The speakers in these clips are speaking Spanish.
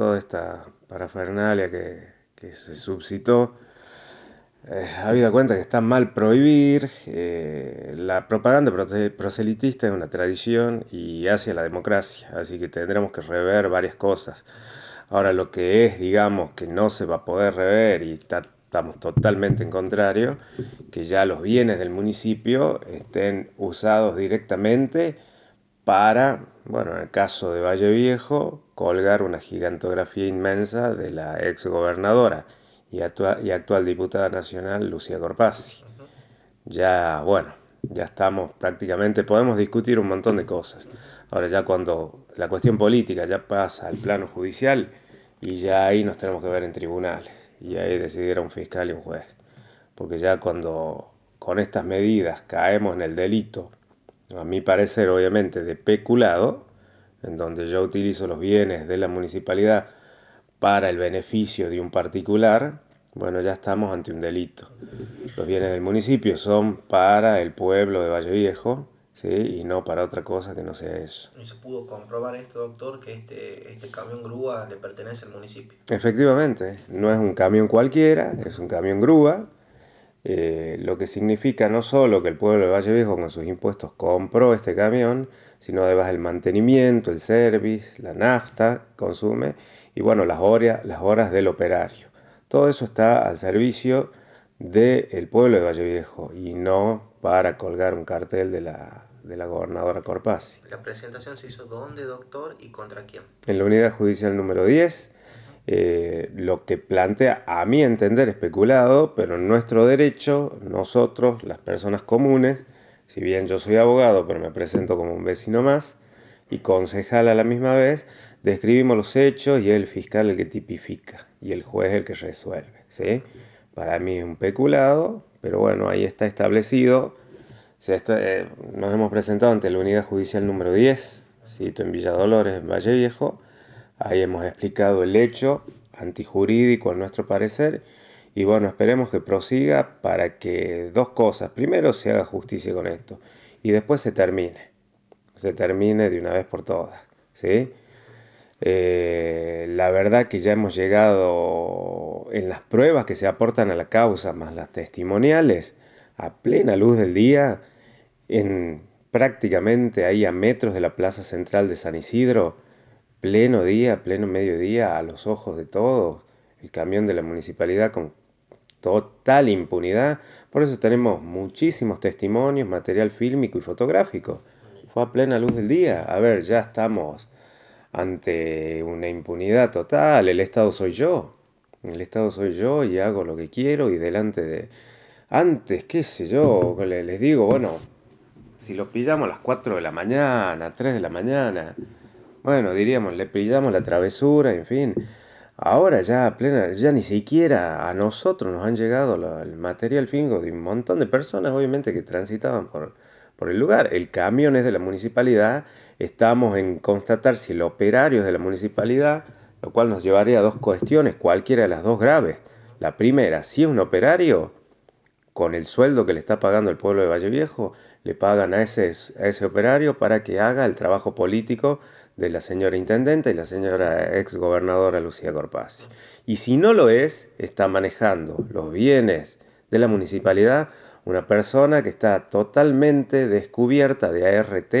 toda esta parafernalia que, se suscitó, ha eh, habido cuenta que está mal prohibir. Eh, la propaganda proselitista es una tradición y hacia la democracia, así que tendremos que rever varias cosas. Ahora, lo que es, digamos, que no se va a poder rever y estamos totalmente en contrario, que ya los bienes del municipio estén usados directamente para bueno, en el caso de Valle Viejo, colgar una gigantografía inmensa de la exgobernadora y, actual, y actual diputada nacional Lucía Corpazzi. Ya, bueno, ya estamos prácticamente, podemos discutir un montón de cosas. Ahora ya cuando la cuestión política ya pasa al plano judicial y ya ahí nos tenemos que ver en tribunales y ahí decidirá un fiscal y un juez. Porque ya cuando con estas medidas caemos en el delito, a mi parecer obviamente de peculado, en donde yo utilizo los bienes de la municipalidad para el beneficio de un particular, bueno, ya estamos ante un delito. Los bienes del municipio son para el pueblo de Valle Viejo, ¿sí? y no para otra cosa que no sea eso. ¿Y se pudo comprobar esto, doctor, que este, este camión grúa le pertenece al municipio? Efectivamente, no es un camión cualquiera, es un camión grúa eh, lo que significa no solo que el pueblo de Valle Viejo con sus impuestos compró este camión, sino además el mantenimiento, el service, la nafta consume y bueno, las horas, las horas del operario. Todo eso está al servicio del pueblo de Valle Viejo y no para colgar un cartel de la, de la gobernadora Corpasi. ¿La presentación se hizo dónde, doctor, y contra quién? En la unidad judicial número 10 eh, lo que plantea, a mi entender, es peculado, pero en nuestro derecho, nosotros, las personas comunes, si bien yo soy abogado, pero me presento como un vecino más y concejal a la misma vez, describimos los hechos y es el fiscal el que tipifica y el juez el que resuelve. ¿sí? Para mí es un peculado, pero bueno, ahí está establecido. Eh, nos hemos presentado ante la unidad judicial número 10, cito en Villa Dolores, en Valle Viejo, Ahí hemos explicado el hecho antijurídico a nuestro parecer. Y bueno, esperemos que prosiga para que dos cosas. Primero se haga justicia con esto y después se termine. Se termine de una vez por todas. ¿sí? Eh, la verdad que ya hemos llegado en las pruebas que se aportan a la causa, más las testimoniales, a plena luz del día, en prácticamente ahí a metros de la Plaza Central de San Isidro pleno día, pleno mediodía, a los ojos de todos, el camión de la municipalidad con total impunidad. Por eso tenemos muchísimos testimonios, material fílmico y fotográfico. Fue a plena luz del día. A ver, ya estamos ante una impunidad total. El Estado soy yo. El Estado soy yo y hago lo que quiero y delante de... Antes, qué sé yo, les digo, bueno, si lo pillamos a las 4 de la mañana, 3 de la mañana, bueno, diríamos, le pillamos la travesura, en fin. Ahora ya plena, ya ni siquiera a nosotros nos han llegado el material fingo de un montón de personas, obviamente, que transitaban por, por el lugar. El camión es de la municipalidad, estamos en constatar si el operario es de la municipalidad, lo cual nos llevaría a dos cuestiones, cualquiera de las dos graves. La primera, si es un operario, con el sueldo que le está pagando el pueblo de Valle Viejo, le pagan a ese, a ese operario para que haga el trabajo político de la señora intendente y la señora ex gobernadora Lucía Corpazzi. Y si no lo es, está manejando los bienes de la municipalidad una persona que está totalmente descubierta de ART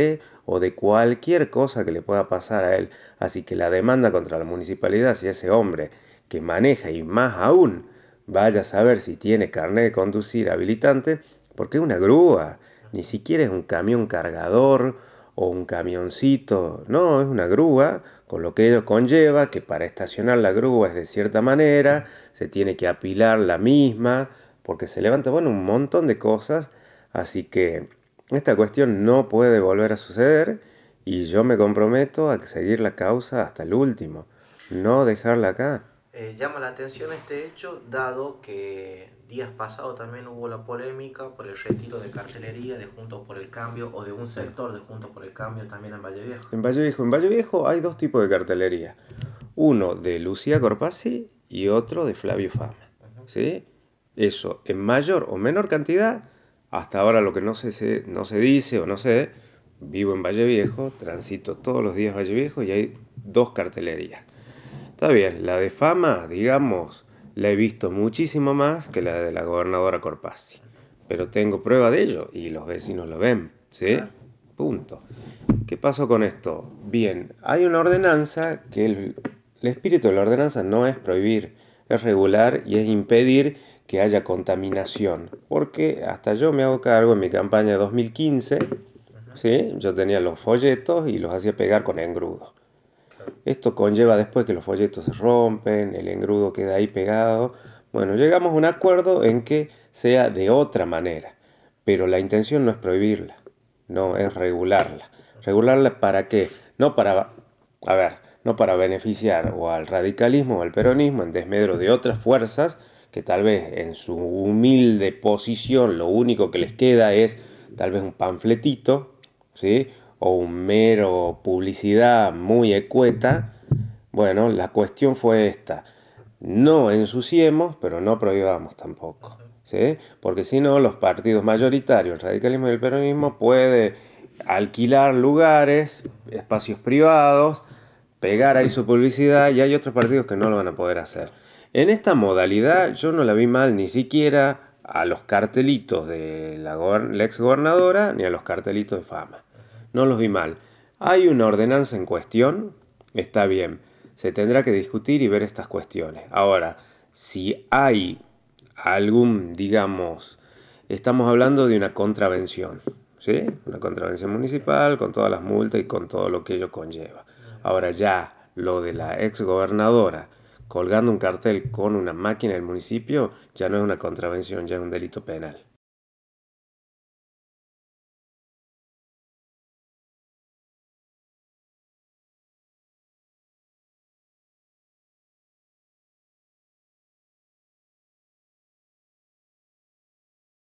o de cualquier cosa que le pueda pasar a él. Así que la demanda contra la municipalidad, si ese hombre que maneja y más aún vaya a saber si tiene carnet de conducir habilitante, porque es una grúa, ni siquiera es un camión cargador o un camioncito, no, es una grúa, con lo que ello conlleva que para estacionar la grúa es de cierta manera, se tiene que apilar la misma, porque se levanta, bueno, un montón de cosas, así que esta cuestión no puede volver a suceder y yo me comprometo a seguir la causa hasta el último, no dejarla acá. Eh, llama la atención este hecho, dado que días pasados también hubo la polémica por el retiro de cartelería de Juntos por el Cambio o de un sector de Juntos por el Cambio también en Valle Viejo. En Valle Viejo, en Valle Viejo hay dos tipos de cartelería. Uno de Lucía Corpasi y otro de Flavio Fama. ¿Sí? Eso, en mayor o menor cantidad, hasta ahora lo que no se, no se dice o no sé, vivo en Valle Viejo, transito todos los días Valle Viejo y hay dos cartelerías Está bien, la de fama, digamos, la he visto muchísimo más que la de la gobernadora Corpazzi. Pero tengo prueba de ello y los vecinos lo ven, ¿sí? Ah. Punto. ¿Qué pasó con esto? Bien, hay una ordenanza que el, espíritu de la ordenanza no es prohibir, es regular y es impedir que haya contaminación. Porque hasta yo me hago cargo en mi campaña de 2015, ¿sí? yo tenía los folletos y los hacía pegar con engrudo. Esto conlleva después que los folletos se rompen, el engrudo queda ahí pegado. Bueno, llegamos a un acuerdo en que sea de otra manera, pero la intención no es prohibirla, no es regularla. ¿Regularla para qué? No para, a ver, no para beneficiar o al radicalismo o al peronismo en desmedro de otras fuerzas que tal vez en su humilde posición lo único que les queda es tal vez un panfletito, ¿sí? o un mero publicidad muy ecueta, bueno, la cuestión fue esta. No ensuciemos, pero no prohibamos tampoco. ¿sí? Porque si no, los partidos mayoritarios, el radicalismo y el peronismo, puede alquilar lugares, espacios privados, pegar ahí su publicidad y hay otros partidos que no lo van a poder hacer. En esta modalidad yo no la vi mal ni siquiera a los cartelitos de la, la ex gobernadora ni a los cartelitos de fama no los vi mal. ¿Hay una ordenanza en cuestión? Está bien, se tendrá que discutir y ver estas cuestiones. Ahora, si hay algún, digamos, estamos hablando de una contravención, ¿sí? Una contravención municipal con todas las multas y con todo lo que ello conlleva. Ahora ya lo de la exgobernadora colgando un cartel con una máquina del municipio ya no es una contravención, ya es un delito penal.